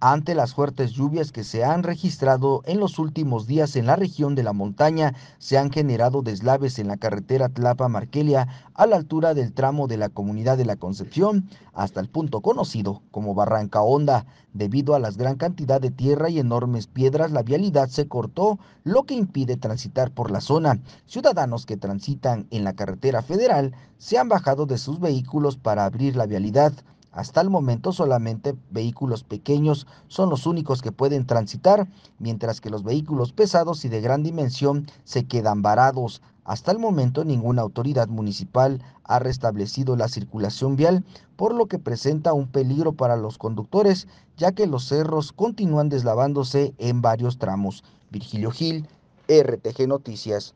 ante las fuertes lluvias que se han registrado en los últimos días en la región de la montaña, se han generado deslaves en la carretera Tlapa-Marquelia a la altura del tramo de la comunidad de la Concepción hasta el punto conocido como Barranca Honda. Debido a la gran cantidad de tierra y enormes piedras, la vialidad se cortó, lo que impide transitar por la zona. Ciudadanos que transitan en la carretera federal se han bajado de sus vehículos para abrir la vialidad. Hasta el momento solamente vehículos pequeños son los únicos que pueden transitar, mientras que los vehículos pesados y de gran dimensión se quedan varados. Hasta el momento ninguna autoridad municipal ha restablecido la circulación vial, por lo que presenta un peligro para los conductores, ya que los cerros continúan deslavándose en varios tramos. Virgilio Gil, RTG Noticias.